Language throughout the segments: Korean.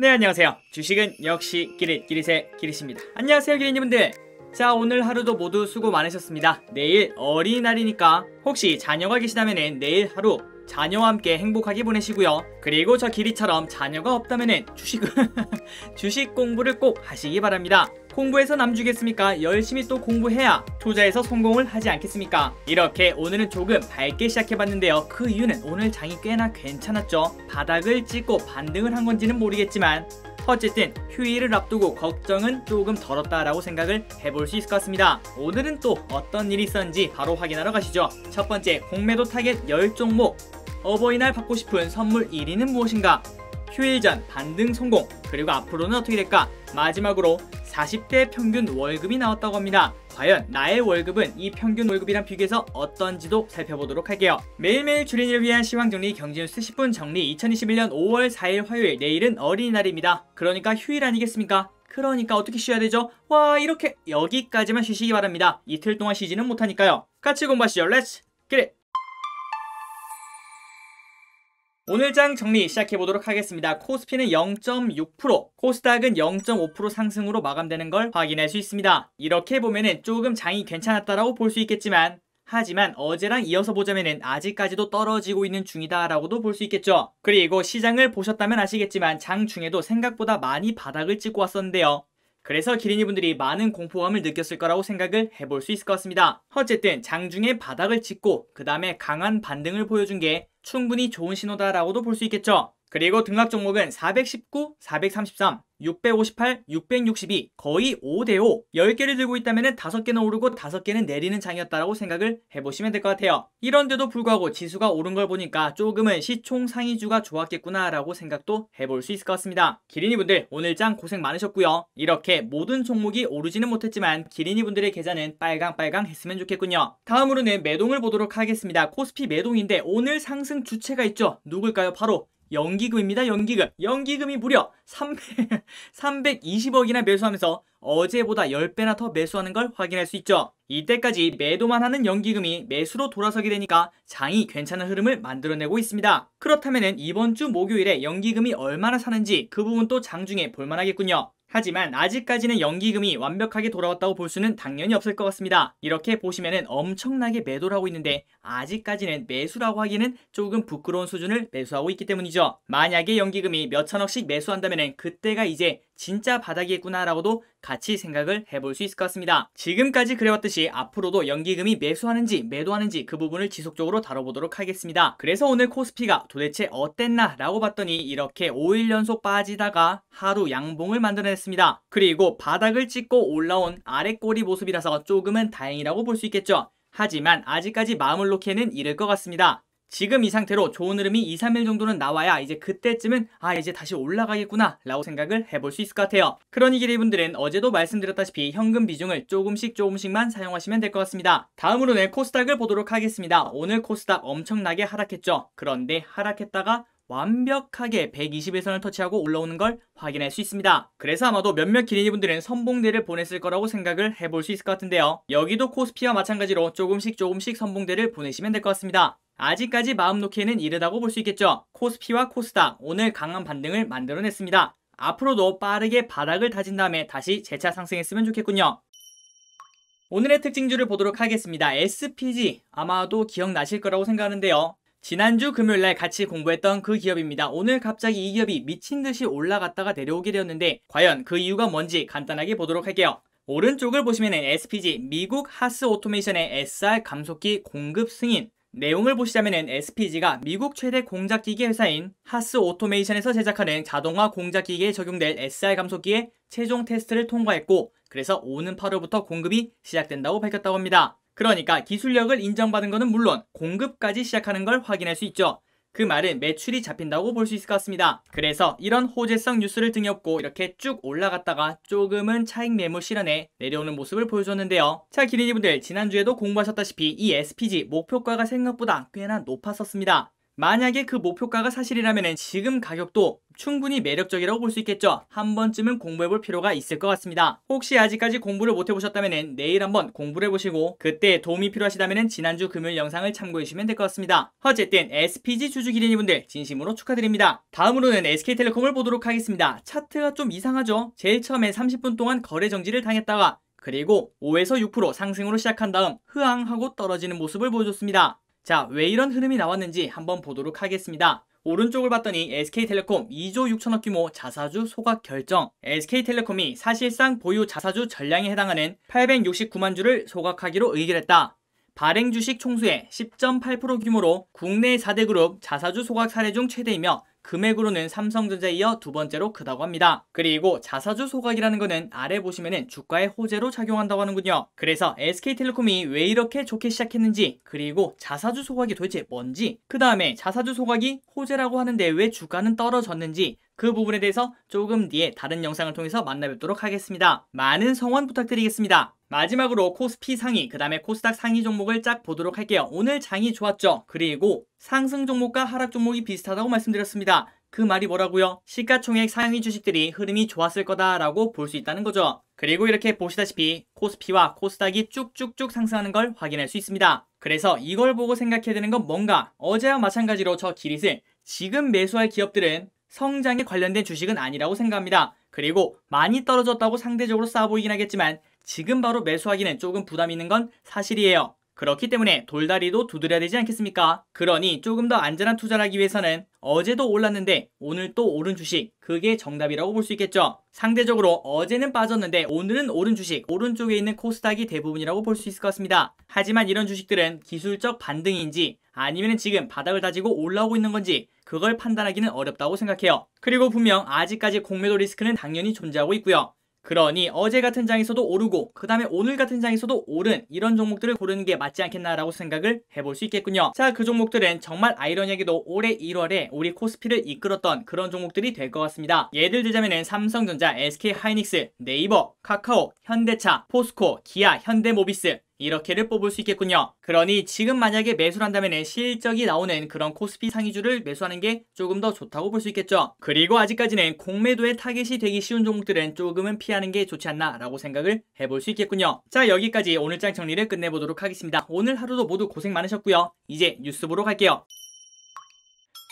네 안녕하세요 주식은 역시 기릿 기릿의 기릿입니다 안녕하세요 기릿님들자 오늘 하루도 모두 수고 많으셨습니다 내일 어린이날이니까 혹시 자녀가 계시다면 내일 하루 자녀와 함께 행복하게 보내시고요 그리고 저 기릿처럼 자녀가 없다면 주식 주식 공부를 꼭 하시기 바랍니다 공부해서 남주겠습니까? 열심히 또 공부해야 투자에서 성공을 하지 않겠습니까? 이렇게 오늘은 조금 밝게 시작해봤는데요. 그 이유는 오늘 장이 꽤나 괜찮았죠. 바닥을 찍고 반등을 한 건지는 모르겠지만 어쨌든 휴일을 앞두고 걱정은 조금 덜었다라고 생각을 해볼 수 있을 것 같습니다. 오늘은 또 어떤 일이 있었는지 바로 확인하러 가시죠. 첫 번째, 공매도 타겟 10종목 어버이날 받고 싶은 선물 1위는 무엇인가? 휴일 전 반등 성공, 그리고 앞으로는 어떻게 될까? 마지막으로 40대 평균 월급이 나왔다고 합니다. 과연 나의 월급은 이 평균 월급이랑 비교해서 어떤지도 살펴보도록 할게요. 매일매일 주린이를 위한 시황정리 경제뉴스 10분 정리 2021년 5월 4일 화요일 내일은 어린이날입니다. 그러니까 휴일 아니겠습니까? 그러니까 어떻게 쉬어야 되죠? 와 이렇게 여기까지만 쉬시기 바랍니다. 이틀 동안 쉬지는 못하니까요. 같이 공부하시죠. Let's 오늘장 정리 시작해보도록 하겠습니다. 코스피는 0.6%, 코스닥은 0.5% 상승으로 마감되는 걸 확인할 수 있습니다. 이렇게 보면은 조금 장이 괜찮았다라고 볼 수 있겠지만 하지만 어제랑 이어서 보자면은 아직까지도 떨어지고 있는 중이다라고도 볼 수 있겠죠. 그리고 시장을 보셨다면 아시겠지만 장 중에도 생각보다 많이 바닥을 찍고 왔었는데요. 그래서 기린이분들이 많은 공포감을 느꼈을 거라고 생각을 해볼 수 있을 것 같습니다. 어쨌든 장중에 바닥을 찍고 그 다음에 강한 반등을 보여준 게 충분히 좋은 신호다라고도 볼 수 있겠죠. 그리고 등락 종목은 419, 433, 658, 662 거의 5대5 10개를 들고 있다면 5개는 오르고 5개는 내리는 장이었다라고 생각을 해보시면 될 것 같아요. 이런데도 불구하고 지수가 오른 걸 보니까 조금은 시총 상위주가 좋았겠구나라고 생각도 해볼 수 있을 것 같습니다. 기린이분들 오늘 짱 고생 많으셨고요. 이렇게 모든 종목이 오르지는 못했지만 기린이분들의 계좌는 빨강빨강 했으면 좋겠군요. 다음으로는 매동을 보도록 하겠습니다. 코스피 매동인데 오늘 상승 주체가 있죠. 누굴까요? 바로 연기금입니다. 연기금. 연기금이 무려 300, 320억이나 매수하면서 어제보다 10배나 더 매수하는 걸 확인할 수 있죠. 이때까지 매도만 하는 연기금이 매수로 돌아서게 되니까 장이 괜찮은 흐름을 만들어내고 있습니다. 그렇다면 이번 주 목요일에 연기금이 얼마나 사는지 그 부분도 장중에 볼만하겠군요. 하지만 아직까지는 연기금이 완벽하게 돌아왔다고 볼 수는 당연히 없을 것 같습니다. 이렇게 보시면 엄청나게 매도를 하고 있는데 아직까지는 매수라고 하기에는 조금 부끄러운 수준을 매수하고 있기 때문이죠. 만약에 연기금이 몇 천억씩 매수한다면 그때가 이제 진짜 바닥이겠구나라고도 같이 생각을 해볼 수 있을 것 같습니다. 지금까지 그래왔듯이 앞으로도 연기금이 매수하는지 매도하는지 그 부분을 지속적으로 다뤄보도록 하겠습니다. 그래서 오늘 코스피가 도대체 어땠나 라고 봤더니 이렇게 5일 연속 빠지다가 하루 양봉을 만들어냈습니다. 그리고 바닥을 찍고 올라온 아래 꼬리 모습이라서 조금은 다행이라고 볼 수 있겠죠. 하지만 아직까지 마음을 놓기에는 이를 것 같습니다. 지금 이 상태로 좋은 흐름이 2, 3일 정도는 나와야 이제 그때쯤은 아 이제 다시 올라가겠구나 라고 생각을 해볼 수 있을 것 같아요. 그러니 기리분들은 어제도 말씀드렸다시피 현금 비중을 조금씩 조금씩만 사용하시면 될 것 같습니다. 다음으로는 코스닥을 보도록 하겠습니다. 오늘 코스닥 엄청나게 하락했죠. 그런데 하락했다가 완벽하게 120일선을 터치하고 올라오는 걸 확인할 수 있습니다. 그래서 아마도 몇몇 기린이분들은 선봉대를 보냈을 거라고 생각을 해볼 수 있을 것 같은데요. 여기도 코스피와 마찬가지로 조금씩 조금씩 선봉대를 보내시면 될 것 같습니다. 아직까지 마음 놓기에는 이르다고 볼 수 있겠죠. 코스피와 코스닥 오늘 강한 반등을 만들어냈습니다. 앞으로도 빠르게 바닥을 다진 다음에 다시 재차 상승했으면 좋겠군요. 오늘의 특징주를 보도록 하겠습니다. SPG 아마도 기억나실 거라고 생각하는데요. 지난주 금요일날 같이 공부했던 그 기업입니다. 오늘 갑자기 이 기업이 미친 듯이 올라갔다가 내려오게 되었는데 과연 그 이유가 뭔지 간단하게 보도록 할게요. 오른쪽을 보시면 SPG 미국 하스 오토메이션의 SR 감속기 공급 승인 내용을 보시자면 SPG가 미국 최대 공작기계 회사인 하스 오토메이션에서 제작하는 자동화 공작기계에 적용될 SR 감속기의 최종 테스트를 통과했고 그래서 오는 8월부터 공급이 시작된다고 밝혔다고 합니다. 그러니까 기술력을 인정받은 것은 물론 공급까지 시작하는 걸 확인할 수 있죠. 그 말은 매출이 잡힌다고 볼 수 있을 것 같습니다. 그래서 이런 호재성 뉴스를 등에 업고 이렇게 쭉 올라갔다가 조금은 차익 매물 실현에 내려오는 모습을 보여줬는데요. 자 기린이분들 지난주에도 공부하셨다시피 이 SPG 목표가가 생각보다 꽤나 높았었습니다. 만약에 그 목표가가 사실이라면 지금 가격도 충분히 매력적이라고 볼 수 있겠죠. 한 번쯤은 공부해 볼 필요가 있을 것 같습니다. 혹시 아직까지 공부를 못 해보셨다면 내일 한번 공부를 해보시고 그때 도움이 필요하시다면 지난주 금요일 영상을 참고해 주시면 될 것 같습니다. 어쨌든 SPG 주주 기린이분들 진심으로 축하드립니다. 다음으로는 SK텔레콤을 보도록 하겠습니다. 차트가 좀 이상하죠? 제일 처음에 30분 동안 거래 정지를 당했다가 그리고 5에서 6% 상승으로 시작한 다음 흐앙하고 떨어지는 모습을 보여줬습니다. 자, 왜 이런 흐름이 나왔는지 한번 보도록 하겠습니다. 오른쪽을 봤더니 SK텔레콤 2조 6천억 규모 자사주 소각 결정 SK텔레콤이 사실상 보유 자사주 전량에 해당하는 869만 주를 소각하기로 의결했다. 발행 주식 총수의 10.8% 규모로 국내 4대 그룹 자사주 소각 사례 중 최대이며 금액으로는 삼성전자에 이어 두 번째로 크다고 합니다. 그리고 자사주 소각이라는 거는 아래 보시면은 주가의 호재로 작용한다고 하는군요. 그래서 SK텔레콤이 왜 이렇게 좋게 시작했는지 그리고 자사주 소각이 도대체 뭔지 그 다음에 자사주 소각이 호재라고 하는데 왜 주가는 떨어졌는지 그 부분에 대해서 조금 뒤에 다른 영상을 통해서 만나뵙도록 하겠습니다. 많은 성원 부탁드리겠습니다. 마지막으로 코스피 상위, 그 다음에 코스닥 상위 종목을 쫙 보도록 할게요. 오늘 장이 좋았죠? 그리고 상승 종목과 하락 종목이 비슷하다고 말씀드렸습니다. 그 말이 뭐라고요? 시가총액 상위 주식들이 흐름이 좋았을 거다라고 볼 수 있다는 거죠. 그리고 이렇게 보시다시피 코스피와 코스닥이 쭉쭉쭉 상승하는 걸 확인할 수 있습니다. 그래서 이걸 보고 생각해야 되는 건 뭔가? 어제와 마찬가지로 저 기릿을 지금 매수할 기업들은 성장에 관련된 주식은 아니라고 생각합니다. 그리고 많이 떨어졌다고 상대적으로 싸 보이긴 하겠지만 지금 바로 매수하기는 조금 부담 있는 건 사실이에요. 그렇기 때문에 돌다리도 두드려야 되지 않겠습니까? 그러니 조금 더 안전한 투자를 하기 위해서는 어제도 올랐는데 오늘 또 오른 주식 그게 정답이라고 볼 수 있겠죠. 상대적으로 어제는 빠졌는데 오늘은 오른 주식 오른쪽에 있는 코스닥이 대부분이라고 볼 수 있을 것 같습니다. 하지만 이런 주식들은 기술적 반등인지 아니면 지금 바닥을 다지고 올라오고 있는 건지 그걸 판단하기는 어렵다고 생각해요. 그리고 분명 아직까지 공매도 리스크는 당연히 존재하고 있고요. 그러니 어제 같은 장에서도 오르고 그 다음에 오늘 같은 장에서도 오른 이런 종목들을 고르는 게 맞지 않겠나라고 생각을 해볼 수 있겠군요. 자 그 종목들은 정말 아이러니하게도 올해 1월에 우리 코스피를 이끌었던 그런 종목들이 될 것 같습니다. 예를 들자면은 삼성전자, SK하이닉스, 네이버, 카카오, 현대차, 포스코, 기아, 현대모비스 이렇게를 뽑을 수 있겠군요. 그러니 지금 만약에 매수를 한다면 실적이 나오는 그런 코스피 상위주를 매수하는 게 조금 더 좋다고 볼 수 있겠죠. 그리고 아직까지는 공매도의 타겟이 되기 쉬운 종목들은 조금은 피하는 게 좋지 않나라고 생각을 해볼 수 있겠군요. 자 여기까지 오늘장 정리를 끝내보도록 하겠습니다. 오늘 하루도 모두 고생 많으셨고요. 이제 뉴스 보러 갈게요.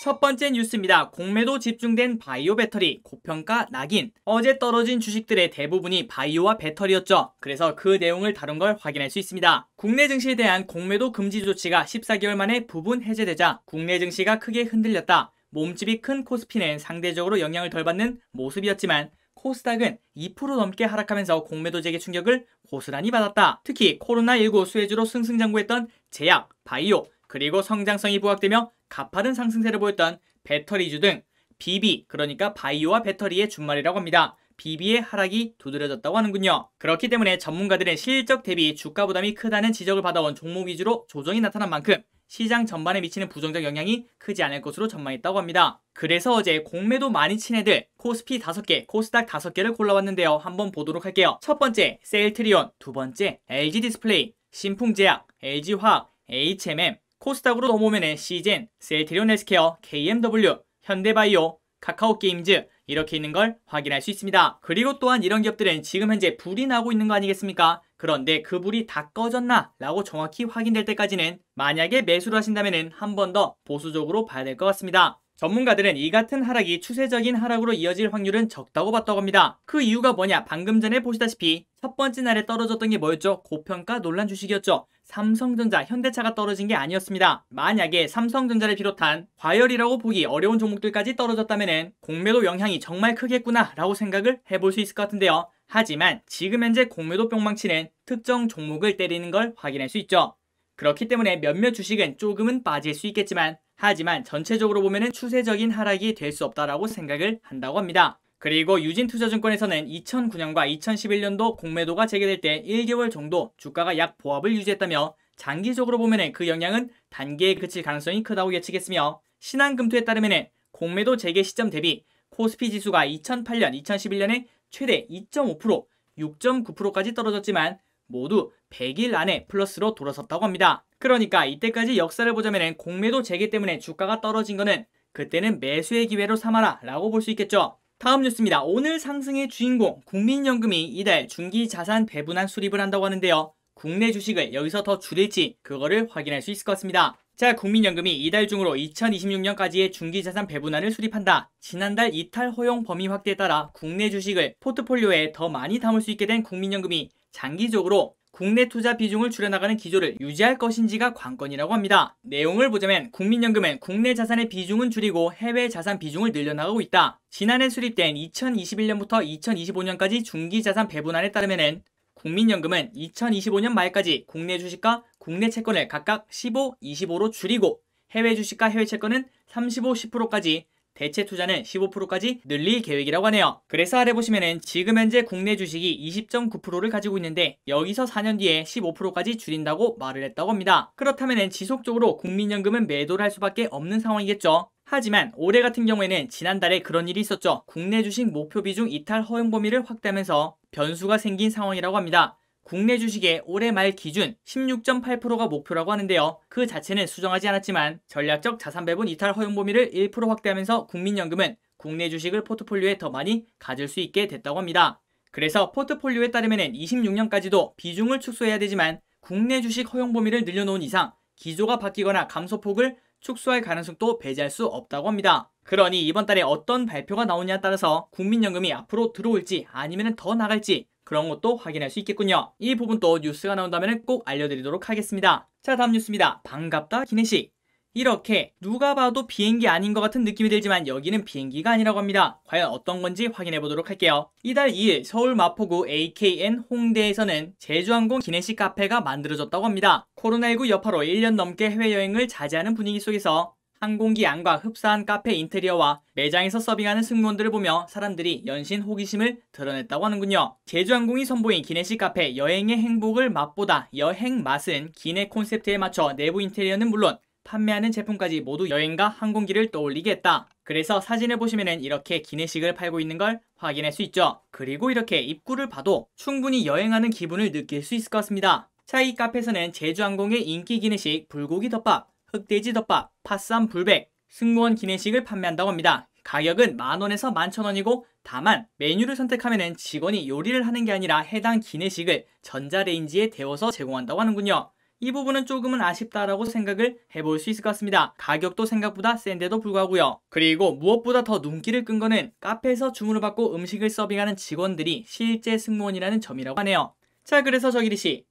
첫 번째 뉴스입니다. 공매도 집중된 바이오 배터리 고평가 낙인. 어제 떨어진 주식들의 대부분이 바이오와 배터리였죠. 그래서 그 내용을 다룬 걸 확인할 수 있습니다. 국내 증시에 대한 공매도 금지 조치가 14개월 만에 부분 해제되자 국내 증시가 크게 흔들렸다. 몸집이 큰 코스피는 상대적으로 영향을 덜 받는 모습이었지만 코스닥은 2% 넘게 하락하면서 공매도 재개 충격을 고스란히 받았다. 특히 코로나19 수혜주로 승승장구했던 제약, 바이오, 그리고 성장성이 부각되며 가파른 상승세를 보였던 배터리주 등 BB 그러니까 바이오와 배터리의 준말이라고 합니다. BB의 하락이 두드려졌다고 하는군요. 그렇기 때문에 전문가들은 실적 대비 주가 부담이 크다는 지적을 받아온 종목 위주로 조정이 나타난 만큼 시장 전반에 미치는 부정적 영향이 크지 않을 것으로 전망했다고 합니다. 그래서 어제 공매도 많이 친 애들 코스피 5개, 코스닥 5개를 골라왔는데요. 한번 보도록 할게요. 첫 번째, 셀트리온, 두 번째, LG 디스플레이, 신풍제약, LG화학, HMM, 코스닥으로 넘어오면 시젠, 셀트리온 헬스케어, KMW, 현대바이오, 카카오게임즈 이렇게 있는 걸 확인할 수 있습니다. 그리고 또한 이런 기업들은 지금 현재 불이 나고 있는 거 아니겠습니까? 그런데 그 불이 다 꺼졌나? 라고 정확히 확인될 때까지는 만약에 매수를 하신다면 한 번 더 보수적으로 봐야 될 것 같습니다. 전문가들은 이 같은 하락이 추세적인 하락으로 이어질 확률은 적다고 봤다고 합니다. 그 이유가 뭐냐? 방금 전에 보시다시피 첫 번째 날에 떨어졌던 게 뭐였죠? 고평가 논란 주식이었죠. 삼성전자, 현대차가 떨어진 게 아니었습니다. 만약에 삼성전자를 비롯한 과열이라고 보기 어려운 종목들까지 떨어졌다면 공매도 영향이 정말 크겠구나 라고 생각을 해볼 수 있을 것 같은데요. 하지만 지금 현재 공매도 뿅망치는 특정 종목을 때리는 걸 확인할 수 있죠. 그렇기 때문에 몇몇 주식은 조금은 빠질 수 있겠지만 하지만 전체적으로 보면 추세적인 하락이 될 수 없다라고 생각을 한다고 합니다. 그리고 유진투자증권에서는 2009년과 2011년도 공매도가 재개될 때 1개월 정도 주가가 약 보합을 유지했다며 장기적으로 보면 그 영향은 단계에 그칠 가능성이 크다고 예측했으며 신한금토에 따르면 공매도 재개 시점 대비 코스피 지수가 2008년, 2011년에 최대 2.5%, 6.9%까지 떨어졌지만 모두 100일 안에 플러스로 돌아섰다고 합니다. 그러니까 이때까지 역사를 보자면 공매도 재개 때문에 주가가 떨어진 거는 그때는 매수의 기회로 삼아라 라고 볼 수 있겠죠. 다음 뉴스입니다. 오늘 상승의 주인공 국민연금이 이달 중기자산 배분한 수립을 한다고 하는데요. 국내 주식을 여기서 더 줄일지 그거를 확인할 수 있을 것 같습니다. 자, 국민연금이 이달 중으로 2026년까지의 중기자산 배분안을 수립한다. 지난달 이탈 허용 범위 확대에 따라 국내 주식을 포트폴리오에 더 많이 담을 수 있게 된 국민연금이 장기적으로 국내 투자 비중을 줄여나가는 기조를 유지할 것인지가 관건이라고 합니다. 내용을 보자면 국민연금은 국내 자산의 비중은 줄이고 해외 자산 비중을 늘려나가고 있다. 지난해 수립된 2021년부터 2025년까지 중기자산 배분안에 따르면 국민연금은 2025년 말까지 국내 주식과 국내 채권을 각각 15, 25로 줄이고 해외 주식과 해외 채권은 35, 10%까지 대체 투자는 15%까지 늘릴 계획이라고 하네요. 그래서 아래 보시면은 지금 현재 국내 주식이 20.9%를 가지고 있는데 여기서 4년 뒤에 15%까지 줄인다고 말을 했다고 합니다. 그렇다면 지속적으로 국민연금은 매도를 할 수밖에 없는 상황이겠죠. 하지만 올해 같은 경우에는 지난달에 그런 일이 있었죠. 국내 주식 목표 비중 이탈 허용 범위를 확대하면서 변수가 생긴 상황이라고 합니다. 국내 주식의 올해 말 기준 16.8%가 목표라고 하는데요. 그 자체는 수정하지 않았지만 전략적 자산 배분 이탈 허용 범위를 1% 확대하면서 국민연금은 국내 주식을 포트폴리오에 더 많이 가질 수 있게 됐다고 합니다. 그래서 포트폴리오에 따르면 26년까지도 비중을 축소해야 되지만 국내 주식 허용 범위를 늘려놓은 이상 기조가 바뀌거나 감소폭을 축소할 가능성도 배제할 수 없다고 합니다. 그러니 이번 달에 어떤 발표가 나오냐에 따라서 국민연금이 앞으로 들어올지 아니면 더 나갈지 그런 것도 확인할 수 있겠군요. 이 부분도 뉴스가 나온다면 꼭 알려드리도록 하겠습니다. 자 다음 뉴스입니다. 반갑다 기내식 이렇게 누가 봐도 비행기 아닌 것 같은 느낌이 들지만 여기는 비행기가 아니라고 합니다. 과연 어떤 건지 확인해 보도록 할게요. 이달 2일 서울 마포구 AKN 홍대에서는 제주항공 기내식 카페가 만들어졌다고 합니다. 코로나19 여파로 1년 넘게 해외여행을 자제하는 분위기 속에서 항공기 안과 흡사한 카페 인테리어와 매장에서 서빙하는 승무원들을 보며 사람들이 연신 호기심을 드러냈다고 하는군요. 제주항공이 선보인 기내식 카페 여행의 행복을 맛보다 여행 맛은 기내 콘셉트에 맞춰 내부 인테리어는 물론 판매하는 제품까지 모두 여행과 항공기를 떠올리게 했다. 그래서 사진을 보시면 이렇게 기내식을 팔고 있는 걸 확인할 수 있죠. 그리고 이렇게 입구를 봐도 충분히 여행하는 기분을 느낄 수 있을 것 같습니다. 차이 카페에서는 제주항공의 인기 기내식 불고기 덮밥, 흑돼지 덮밥, 팥쌈 불백, 승무원 기내식을 판매한다고 합니다. 가격은 만원에서 만천원이고 다만 메뉴를 선택하면 직원이 요리를 하는 게 아니라 해당 기내식을 전자레인지에 데워서 제공한다고 하는군요. 이 부분은 조금은 아쉽다라고 생각을 해볼 수 있을 것 같습니다. 가격도 생각보다 센데도 불구하고요. 그리고 무엇보다 더 눈길을 끈 거는 카페에서 주문을 받고 음식을 서빙하는 직원들이 실제 승무원이라는 점이라고 하네요. 자 그래서 저기리씨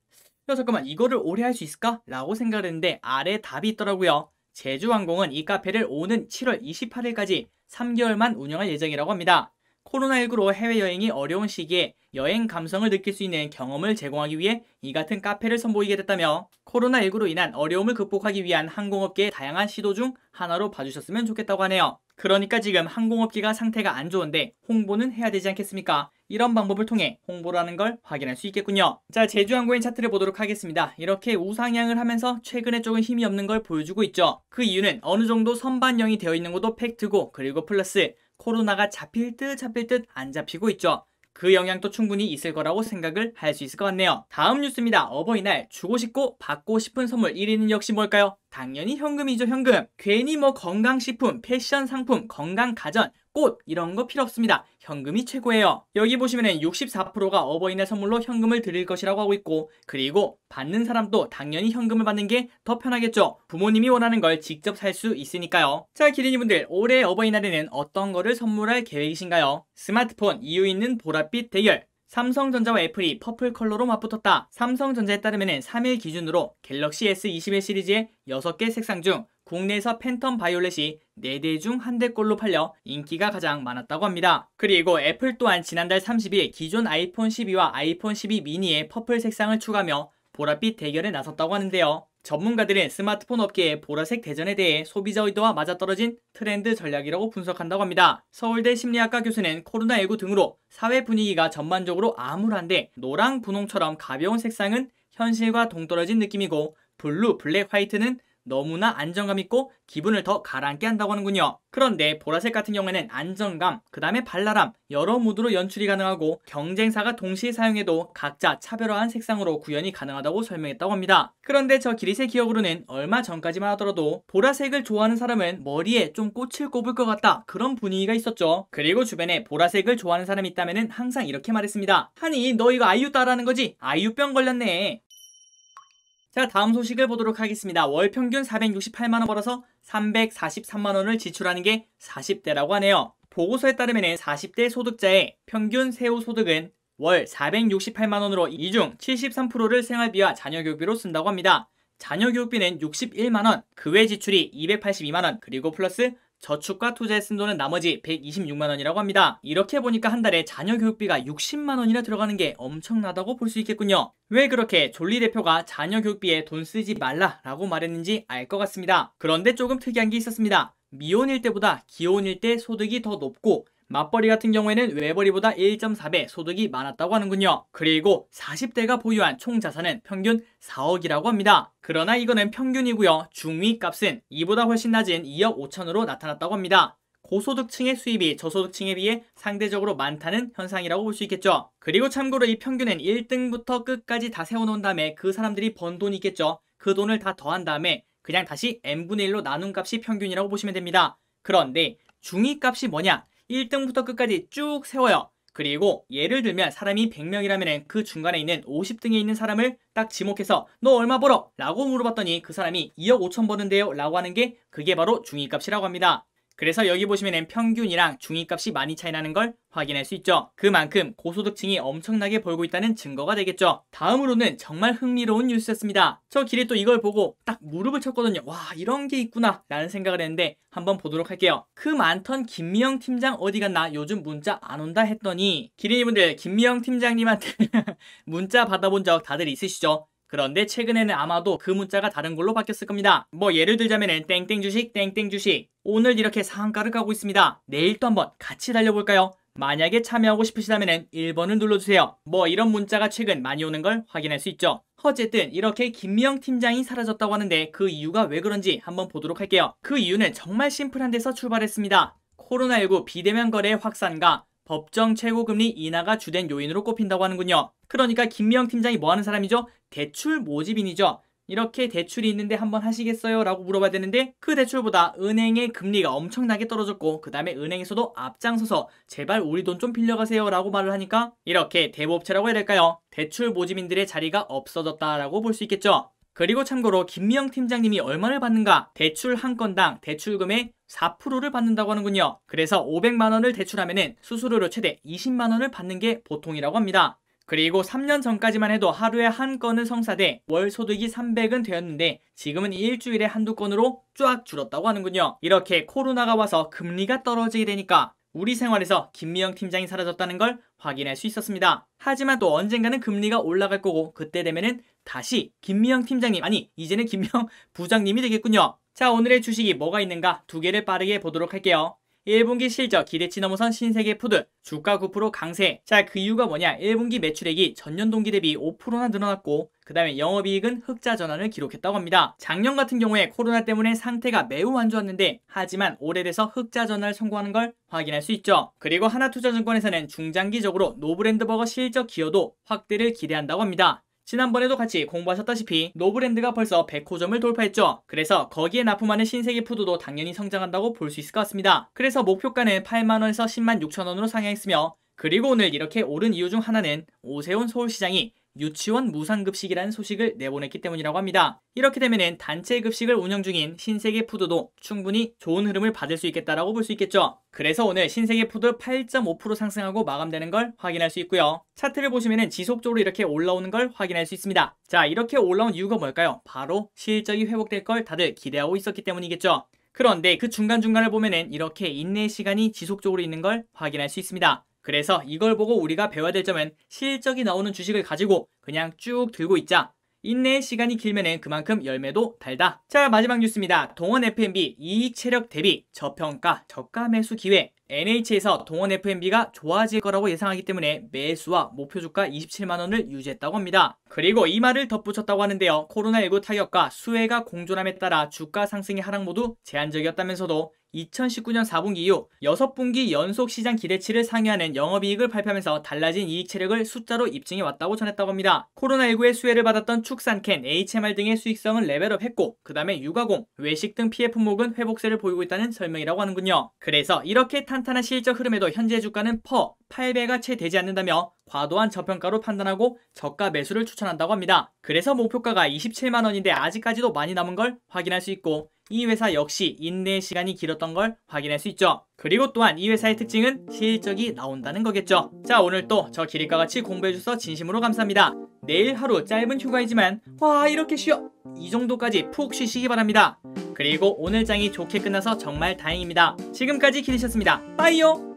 야 잠깐만 이거를 오래 할 수 있을까? 라고 생각 했는데 아래 답이 있더라고요. 제주항공은 이 카페를 오는 7월 28일까지 3개월만 운영할 예정이라고 합니다. 코로나19로 해외여행이 어려운 시기에 여행 감성을 느낄 수 있는 경험을 제공하기 위해 이 같은 카페를 선보이게 됐다며 코로나19로 인한 어려움을 극복하기 위한 항공업계의 다양한 시도 중 하나로 봐주셨으면 좋겠다고 하네요. 그러니까 지금 항공업계가 상태가 안 좋은데 홍보는 해야 되지 않겠습니까? 이런 방법을 통해 홍보라는 걸 확인할 수 있겠군요. 자, 제주항공인 차트를 보도록 하겠습니다. 이렇게 우상향을 하면서 최근에 조금 힘이 없는 걸 보여주고 있죠. 그 이유는 어느 정도 선반영이 되어 있는 것도 팩트고 그리고 플러스 코로나가 잡힐 듯 잡힐 듯 안 잡히고 있죠. 그 영향도 충분히 있을 거라고 생각을 할 수 있을 것 같네요. 다음 뉴스입니다. 어버이날 주고 싶고 받고 싶은 선물 1위는 역시 뭘까요? 당연히 현금이죠, 현금. 괜히 뭐 건강식품, 패션 상품, 건강가전, 꽃 이런 거 필요 없습니다. 현금이 최고예요. 여기 보시면 64%가 어버이날 선물로 현금을 드릴 것이라고 하고 있고 그리고 받는 사람도 당연히 현금을 받는 게 더 편하겠죠. 부모님이 원하는 걸 직접 살 수 있으니까요. 자 기린이분들 올해 어버이날에는 어떤 거를 선물할 계획이신가요? 스마트폰 이유 있는 보랏빛 대결 삼성전자와 애플이 퍼플 컬러로 맞붙었다. 삼성전자에 따르면 3일 기준으로 갤럭시 S21 시리즈의 6개 색상 중 국내에서 팬텀 바이올렛이 4대 중1 대꼴로 팔려 인기가 가장 많았다고 합니다. 그리고 애플 또한 지난달 30일 기존 아이폰 12와 아이폰 12 미니에 퍼플 색상을 추가하며 보랏빛 대결에 나섰다고 하는데요. 전문가들은 스마트폰 업계의 보라색 대전에 대해 소비자 의도와 맞아떨어진 트렌드 전략이라고 분석한다고 합니다. 서울대 심리학과 교수는 코로나19 등으로 사회 분위기가 전반적으로 암울한데 노랑 분홍처럼 가벼운 색상은 현실과 동떨어진 느낌이고 블루, 블랙, 화이트는 너무나 안정감 있고 기분을 더 가라앉게 한다고 하는군요. 그런데 보라색 같은 경우에는 안정감, 그 다음에 발랄함, 여러 무드로 연출이 가능하고 경쟁사가 동시에 사용해도 각자 차별화한 색상으로 구현이 가능하다고 설명했다고 합니다. 그런데 저 기릿의 기억으로는 얼마 전까지만 하더라도 보라색을 좋아하는 사람은 머리에 좀 꽃을 꼽을 것 같다 그런 분위기가 있었죠. 그리고 주변에 보라색을 좋아하는 사람이 있다면 항상 이렇게 말했습니다. 하니 너 이거 아이유 따라하는 거지? 아이유병 걸렸네. 자 다음 소식을 보도록 하겠습니다. 월 평균 468만원 벌어서 343만원을 지출하는 게 40대라고 하네요. 보고서에 따르면 40대 소득자의 평균 세후 소득은 월 468만원으로 이 중 73%를 생활비와 자녀교육비로 쓴다고 합니다. 자녀교육비는 61만원, 그 외 지출이 282만원, 그리고 플러스 저축과 투자에 쓴 돈은 나머지 126만원이라고 합니다. 이렇게 보니까 한 달에 자녀 교육비가 60만원이나 들어가는 게 엄청나다고 볼 수 있겠군요. 왜 그렇게 졸리 대표가 자녀 교육비에 돈 쓰지 말라라고 말했는지 알 것 같습니다. 그런데 조금 특이한 게 있었습니다. 미혼일 때보다 기혼일 때 소득이 더 높고 맞벌이 같은 경우에는 외벌이보다 1.4배 소득이 많았다고 하는군요. 그리고 40대가 보유한 총 자산은 평균 4억이라고 합니다. 그러나 이거는 평균이고요. 중위 값은 이보다 훨씬 낮은 2억 5천으로 나타났다고 합니다. 고소득층의 수입이 저소득층에 비해 상대적으로 많다는 현상이라고 볼 수 있겠죠. 그리고 참고로 이 평균은 1등부터 끝까지 다 세워놓은 다음에 그 사람들이 번 돈이 있겠죠. 그 돈을 다 더한 다음에 그냥 다시 n분의 1로 나눈 값이 평균이라고 보시면 됩니다. 그런데 중위 값이 뭐냐? 1등부터 끝까지 쭉 세워요. 그리고 예를 들면 사람이 100명이라면 그 중간에 있는 50등에 있는 사람을 딱 지목해서 너 얼마 벌어? 라고 물어봤더니 그 사람이 2억 5천 버는데요 라고 하는 게 그게 바로 중위값이라고 합니다. 그래서 여기 보시면 평균이랑 중위값이 많이 차이나는 걸 확인할 수 있죠. 그만큼 고소득층이 엄청나게 벌고 있다는 증거가 되겠죠. 다음으로는 정말 흥미로운 뉴스였습니다. 저 길에 또 이걸 보고 딱 무릎을 쳤거든요. 와 이런 게 있구나 라는 생각을 했는데 한번 보도록 할게요. 그 많던 김미영 팀장 어디 갔나 요즘 문자 안 온다 했더니 기린이분들 김미영 팀장님한테 문자 받아본 적 다들 있으시죠? 그런데 최근에는 아마도 그 문자가 다른 걸로 바뀌었을 겁니다. 뭐 예를 들자면 땡땡 주식 땡땡 주식 오늘 이렇게 상한가를 가고 있습니다. 내일 또 한번 같이 달려볼까요? 만약에 참여하고 싶으시다면 1번을 눌러주세요. 뭐 이런 문자가 최근 많이 오는 걸 확인할 수 있죠. 어쨌든 이렇게 김미영 팀장이 사라졌다고 하는데 그 이유가 왜 그런지 한번 보도록 할게요. 그 이유는 정말 심플한 데서 출발했습니다. 코로나19 비대면 거래 확산과 법정 최고금리 인하가 주된 요인으로 꼽힌다고 하는군요. 그러니까 김미영 팀장이 뭐 하는 사람이죠? 대출 모집인이죠. 이렇게 대출이 있는데 한번 하시겠어요? 라고 물어봐야 되는데 그 대출보다 은행의 금리가 엄청나게 떨어졌고 그 다음에 은행에서도 앞장서서 제발 우리 돈 좀 빌려가세요 라고 말을 하니까 이렇게 대부업체라고 해야 될까요? 대출 모집인들의 자리가 없어졌다라고 볼 수 있겠죠. 그리고 참고로 김미영 팀장님이 얼마를 받는가? 대출 한 건당 대출금의 4%를 받는다고 하는군요. 그래서 500만 원을 대출하면 수수료로 최대 20만 원을 받는 게 보통이라고 합니다. 그리고 3년 전까지만 해도 하루에 한건은 성사돼 월 소득이 300은 되었는데 지금은 일주일에 한두 건으로 쫙 줄었다고 하는군요. 이렇게 코로나가 와서 금리가 떨어지게 되니까 우리 생활에서 김미영 팀장이 사라졌다는 걸 확인할 수 있었습니다. 하지만 또 언젠가는 금리가 올라갈 거고 그때 되면은 다시 김미영 팀장님 아니 이제는 김미영 부장님이 되겠군요. 자 오늘의 주식이 뭐가 있는가 두 개를 빠르게 보도록 할게요. 1분기 실적 기대치 넘어선 신세계 푸드 주가 9% 강세. 자, 그 이유가 뭐냐? 1분기 매출액이 전년 동기 대비 5%나 늘어났고 그 다음에 영업이익은 흑자 전환을 기록했다고 합니다. 작년 같은 경우에 코로나 때문에 상태가 매우 안 좋았는데 하지만 오래 돼서 흑자 전환을 성공하는 걸 확인할 수 있죠. 그리고 하나투자증권에서는 중장기적으로 노브랜드 버거 실적 기여도 확대를 기대한다고 합니다. 지난번에도 같이 공부하셨다시피 노브랜드가 벌써 100호점을 돌파했죠. 그래서 거기에 납품하는 신세계 푸드도 당연히 성장한다고 볼 수 있을 것 같습니다. 그래서 목표가는 8만원에서 10만 6천원으로 상향했으며 그리고 오늘 이렇게 오른 이유 중 하나는 오세훈 서울시장이 유치원 무상급식이라는 소식을 내보냈기 때문이라고 합니다. 이렇게 되면 단체 급식을 운영 중인 신세계푸드도 충분히 좋은 흐름을 받을 수 있겠다라고 볼 수 있겠죠. 그래서 오늘 신세계푸드 8.5% 상승하고 마감되는 걸 확인할 수 있고요. 차트를 보시면 지속적으로 이렇게 올라오는 걸 확인할 수 있습니다. 자 이렇게 올라온 이유가 뭘까요? 바로 실적이 회복될 걸 다들 기대하고 있었기 때문이겠죠. 그런데 그 중간중간을 보면은 이렇게 인내 시간이 지속적으로 있는 걸 확인할 수 있습니다. 그래서 이걸 보고 우리가 배워야 될 점은 실적이 나오는 주식을 가지고 그냥 쭉 들고 있자. 인내의 시간이 길면은 그만큼 열매도 달다. 자, 마지막 뉴스입니다. 동원 F&B 이익 체력 대비 저평가, 저가 매수 기회. NH에서 동원 F&B가 좋아질 거라고 예상하기 때문에 매수와 목표 주가 27만 원을 유지했다고 합니다. 그리고 이 말을 덧붙였다고 하는데요. 코로나19 타격과 수혜가 공존함에 따라 주가 상승의 하락 모두 제한적이었다면서도 2019년 4분기 이후 6분기 연속 시장 기대치를 상회하는 영업이익을 발표하면서 달라진 이익 체력을 숫자로 입증해 왔다고 전했다고 합니다. 코로나19의 수혜를 받았던 축산캔, HMR 등의 수익성은 레벨업했고 그 다음에 육아공, 외식 등 피해 품목은 회복세를 보이고 있다는 설명이라고 하는군요. 그래서 이렇게 탄탄한 실적 흐름에도 현재 주가는 퍼 8배가 채 되지 않는다며 과도한 저평가로 판단하고 저가 매수를 추천한다고 합니다. 그래서 목표가가 27만원인데 아직까지도 많이 남은 걸 확인할 수 있고 이 회사 역시 인내 시간이 길었던 걸 확인할 수 있죠. 그리고 또한 이 회사의 특징은 실적이 나온다는 거겠죠. 자 오늘 또 저 기립과 같이 공부해줘서 진심으로 감사합니다. 내일 하루 짧은 휴가이지만 와 이렇게 쉬어 이 정도까지 푹 쉬시기 바랍니다. 그리고 오늘 장이 좋게 끝나서 정말 다행입니다. 지금까지 기리셨습니다. 빠이요!